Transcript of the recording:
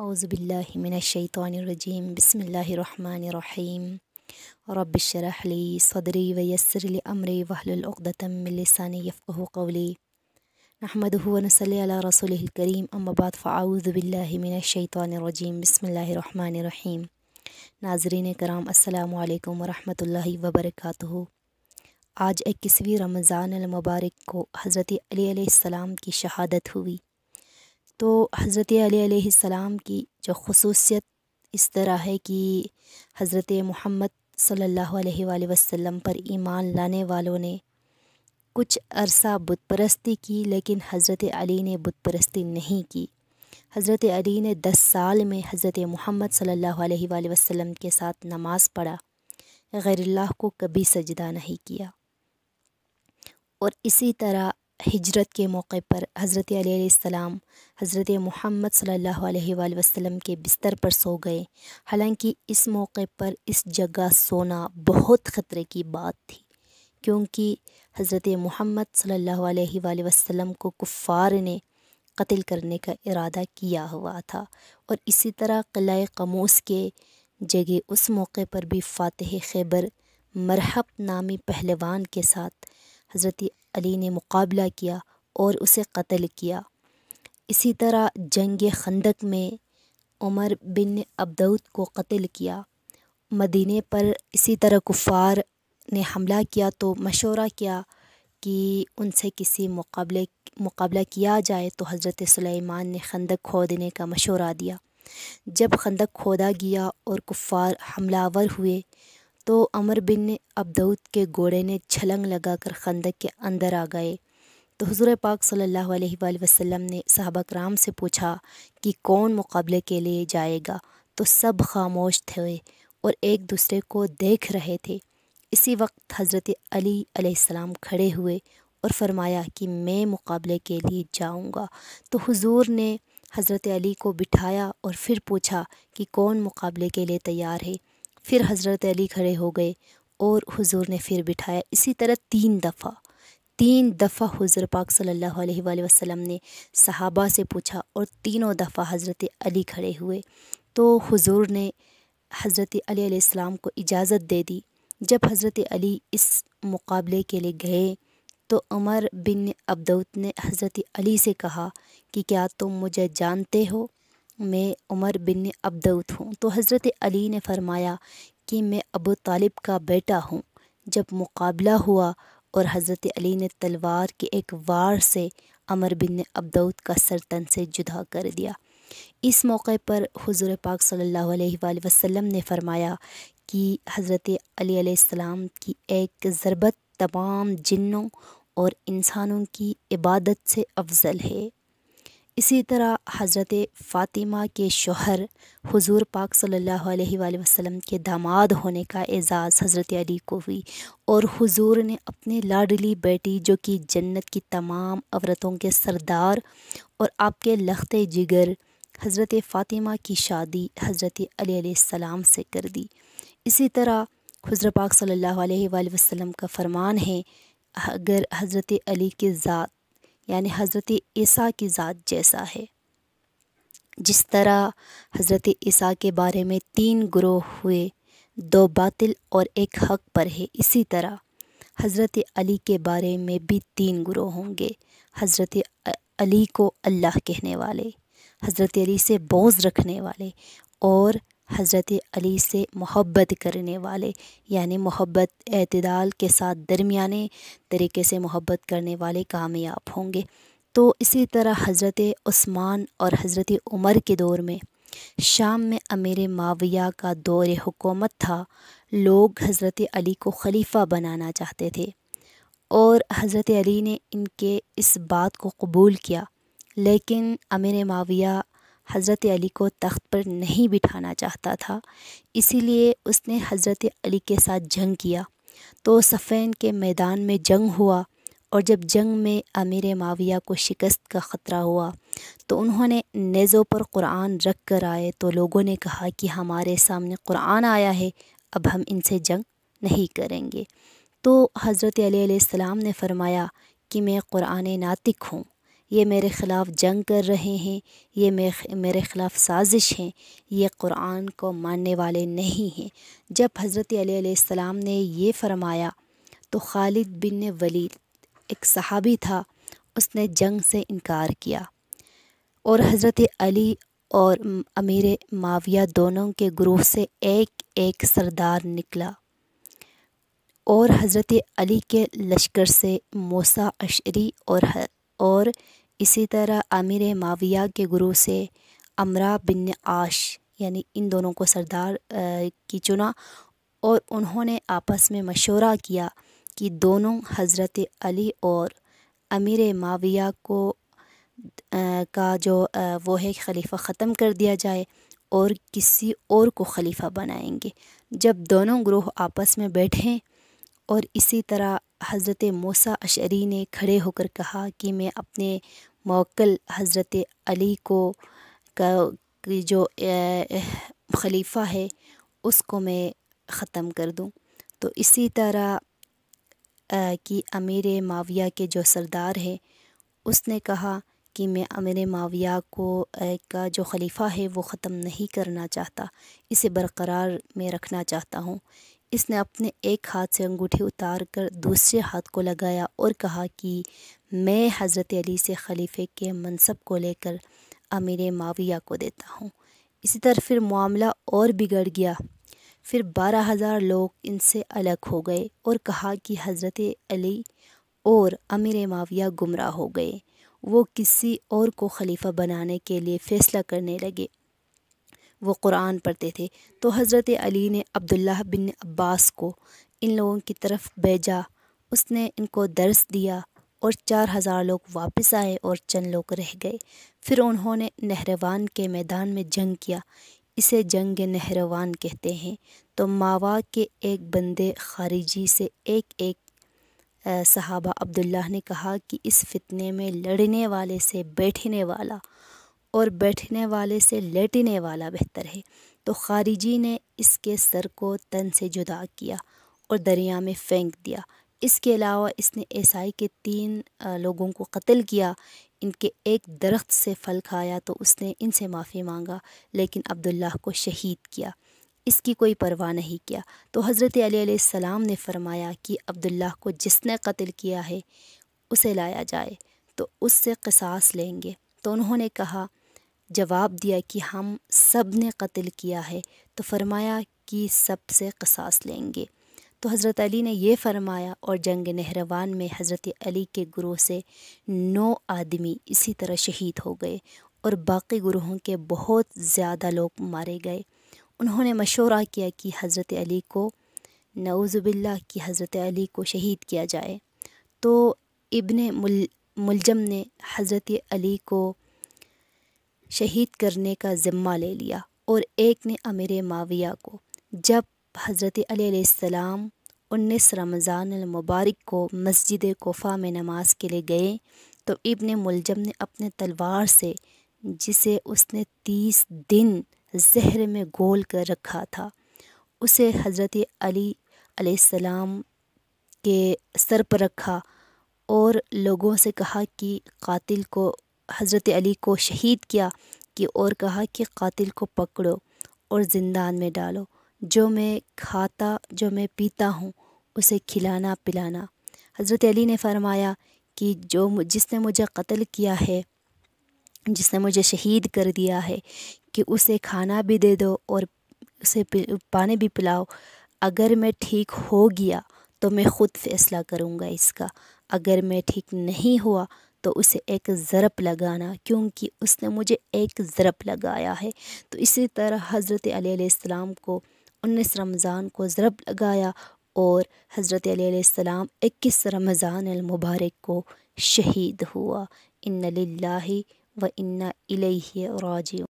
अज़बिल्लिमिनशैतरजीम बसमीम रबशरहली सदरी वयसरली अमरे वहलुलदातमिलसानफ़ली नहमद वनसल रसूल करीम अम्बाद फ़ाउज़बिल्लिमिनशैतरजीम बसमीम नाजरीन कराम अल्लाम वरहमल वबरक आज इक्कीसवीं रमज़ान मुबारक को हज़रत अली की शहादत हुई तो हज़रत अलीसम की जो खसूसियत इस तरह है कि हज़रत महमद सल्ला वसम पर ईमान लाने वालों ने कुछ अरसा बुत परस्ती की लेकिन हज़रत अली ने बुत परस्ती नहीं की हज़रत अली ने दस साल में हज़रत महमद सल्ला वसम के साथ नमाज़ पढ़ा ग़ैरल्ला को कभी सजदा नहीं किया और इसी तरह हिजरत के मौके पर हज़रत आसमाम हज़रत महमद सल्ला अलैहि के बिस्तर पर सो गए हालांकि इस मौके पर इस जगह सोना बहुत ख़तरे की बात थी क्योंकि हज़रत मोहम्मद सल्ला अलैहि को कुफ़ार ने कत्ल करने का इरादा किया हुआ था और इसी तरह किला कमोस के जगह उस मौके पर भी फ़ातह खैबर मरहब नामी पहलवान के साथ हज़रत अली ने मुकाबला किया और उसे कत्ल किया इसी तरह जंग खंदक में उमर बिन अबदऊद को कत्ल किया मदीने पर इसी तरह कुफार ने हमला किया तो मशवरा किया कि उनसे किसी मुकाबले मुकाबला किया जाए तो हज़रत सुलेमान ने खंदक खोदने का मशवरा दिया जब खंदक खोदा गया और कुफार हमलावर हुए तो अमर बिन दऊद के घोड़े ने छलंग लगाकर खंदक के अंदर आ गए तो हजूर पाक सल्लल्लाहु अलैहि वसल्लम ने सहाबा कराम से पूछा कि कौन मुकाबले के लिए जाएगा तो सब खामोश थे और एक दूसरे को देख रहे थे इसी वक्त हज़रत अली अलैहिस्सलाम खड़े हुए और फरमाया कि मैं मुकाबले के लिए जाऊंगा तो हुजूर ने हज़रत अली को बिठाया और फिर पूछा कि कौन मुकाबले के लिए तैयार है फिर हज़रत अली खड़े हो गए और हुजूर ने फिर बिठाया इसी तरह तीन दफ़ा तीन दफ़ा हुजूर पाक सल्लल्लाहु अलैहि वसल्लम ने सहाबा से पूछा और तीनों दफ़ा हज़रत अली खड़े हुए तो हुजूर ने हज़रत अली अलैहिस्सलाम को इजाज़त दे दी जब हज़रत अली इस मुकाबले के लिए गए तो उमर बिन अबदौत ने हज़रत अली से कहा कि क्या तुम मुझे जानते हो मैं उमर बिन अबदऊद हूँ तो हज़रत अली ने फरमाया कि मैं अबू तालिब का बेटा हूँ जब मुकाबला हुआ और हज़रत अली ने तलवार के एक वार से अमर बिन अबदऊद का सर तन से जुदा कर दिया इस मौके पर हुजूर पाक सल्लल्लाहु अलैहि वसल्लम ने फरमाया कि हज़रत अली की एक ज़रबत तमाम जिन्नों और इंसानों की इबादत से अफजल है इसी तरह हज़रत फ़ातिमा के शोहर हुजूर पाक सल्लल्लाहु अलैहि वसल्लम के दामाद होने का एज़ाज़ हज़रत अली को हुई और हुजूर ने अपने लाडली बेटी जो कि जन्नत की तमाम औरतों के सरदार और आपके लखते जिगर हज़रत फ़ातिमा की शादी हज़रत अली से कर दी इसी तरह हज़र पाक सल्लल्लाहु अलैहि वसल्लम का फ़रमान है अगर हज़रत अली की ज़ात यानि हज़रत ईसा की ज़ात जैसा है जिस तरह हज़रत ईसा के बारे में तीन ग्रोह हुए दो बातिल और एक हक पर है इसी तरह हज़रत अली के बारे में भी तीन ग्रोह होंगे हज़रत अली को अल्लाह कहने वाले हज़रत अली से बोझ रखने वाले और हज़रत अली से मोहब्बत करने वाले यानि मोहब्बत अतदाल के साथ दरमिया तरीके से मोहब्बत करने वाले कामयाब होंगे तो इसी तरह हज़रत उस्मान और हज़रत उमर के दौर में शाम में अमीर माविया का दौर हुकूमत था लोग हज़रत अली को खलीफा बनाना चाहते थे और हज़रत अली ने इनके इस बात को कबूल किया लेकिन अमीर माविया हज़रत अली को तख्त पर नहीं बिठाना चाहता था इसीलिए उसने हज़रत अली के साथ जंग किया तो सफ़ैन के मैदान में जंग हुआ और जब जंग में अमीर माविया को शिकस्त का ख़तरा हुआ तो उन्होंने नेज़ों पर कुरान रख कर आए तो लोगों ने कहा कि हमारे सामने कुरान आया है अब हम इनसे जंग नहीं करेंगे तो हज़रत अली ने फ़रमाया कि मैं कुरान नातिक हूँ ये मेरे ख़िलाफ़ जंग कर रहे हैं ये मेरे ख़िलाफ़ साजिश हैं ये कुरान को मानने वाले नहीं हैं जब हज़रत आसमाम ने ये फरमाया तो खालिद बिन वलीद एक सहाबी था उसने जंग से इनकार किया और हज़रत अली और अमीर माविया दोनों के ग्रोह से एक एक सरदार निकला और हज़रत अली के लश्कर से मोसा अशरी और और इसी तरह अमीर माविया के गुरु से अमरा बिन आश यानी इन दोनों को सरदार की चुना और उन्होंने आपस में मशवरा किया कि दोनों हज़रत अली और अमीर माविया को आ, का जो आ, वो है खलीफा ख़त्म कर दिया जाए और किसी और को खलीफा बनाएंगे जब दोनों ग्रोह आपस में बैठें और इसी तरह हज़रत मूसा अशरी ने खड़े होकर कहा कि मैं अपने मोकल हज़रत अली को का जो खलीफ़ा है उसको मैं ख़त्म कर दूं तो इसी तरह कि अमीर माविया के जो सरदार हैं उसने कहा कि मैं अमीर माविया को का जो खलीफ़ा है वो ख़त्म नहीं करना चाहता इसे बरकरार में रखना चाहता हूँ इसने अपने एक हाथ से अंगूठी उतार कर दूसरे हाथ को लगाया और कहा कि मैं हज़रत अली से खलीफे के मनसब को लेकर अमीर माविया को देता हूँ इसी तरह फिर मामला और बिगड़ गया फिर बारह हज़ार लोग इनसे अलग हो गए और कहा कि हज़रत अली और अमीर माविया गुमराह हो गए वो किसी और को खलीफा बनाने के लिए फ़ैसला करने लगे वो कुरान पढ़ते थे तो हज़रत अली ने अब्दुल्लाह बिन अब्बास को इन लोगों की तरफ भेजा उसने इनको दर्स दिया और चार हज़ार लोग वापस आए और चंद लोग रह गए फिर उन्होंने नहरवान के मैदान में जंग किया इसे जंग नहरवान कहते हैं तो मावा के एक बंदे खारिजी से एक एक सहाबा अब्दुल्ला ने कहा कि इस फितने में लड़ने वाले से बैठने वाला और बैठने वाले से लेटने वाला बेहतर है तो खारिजी ने इसके सर को तन से जुदा किया और दरिया में फेंक दिया इसके अलावा इसने ईसाई के तीन लोगों को कत्ल किया इनके एक दरख्त से फल खाया तो उसने इनसे माफ़ी मांगा लेकिन अब्दुल्ला को शहीद किया इसकी कोई परवाह नहीं किया तो हज़रत अलीसम ने फरमाया कि अब्दुल्ला को जिसने कत्ल किया है उसे लाया जाए तो उससे कसास लेंगे तो उन्होंने कहा जवाब दिया कि हम सब ने कत्ल किया है तो फरमाया कि सब से कसास लेंगे तो हज़रत अली ने यह फरमाया और जंग नहरवान में हज़रत अली के ग्रोह से नौ आदमी इसी तरह शहीद हो गए और बाकी ग्रोहों के बहुत ज़्यादा लोग मारे गए उन्होंने मशवरा किया कि हज़रत अली को नवज़ुबिल्ला की हज़रत अली को शहीद किया जाए तो इब्ने मुल मुलजम ने हज़रत अली को शहीद करने का ज़िम्मा ले लिया और एक ने अमीर माविया को जब हज़रत अलीसम उन्नीस रमज़ान मुबारक को मस्जिद कोफ़ा में नमाज के लिए गए तो इबन मुलजम ने अपने तलवार से जिसे उसने तीस दिन जहर में गोल कर रखा था उसे हज़रत अली अलैहिस्सलाम के सर पर रखा और लोगों से कहा कि कातिल को हज़रत अली को शहीद किया कि और कहा कि कातिल को पकड़ो और ज़िंदान में डालो जो मैं खाता जो मैं पीता हूँ उसे खिलाना पिलाना हज़रत अली ने फरमाया कि जो जिसने मुझे कत्ल किया है जिसने मुझे शहीद कर दिया है कि उसे खाना भी दे दो और उसे पानी भी पिलाओ अगर मैं ठीक हो गया तो मैं ख़ुद फैसला करूँगा इसका अगर मैं ठीक नहीं हुआ तो उसे एक ज़रप लगाना क्योंकि उसने मुझे एक ज़रप लगाया है तो इसी तरह हज़रत आसमाम को उन्नीस रमज़ान को ज़रब लगाया और हज़रत आसमाम इक्कीस रमज़ान मुबारक को शहीद हुआ इन लाही व इन्ना इलेह राजी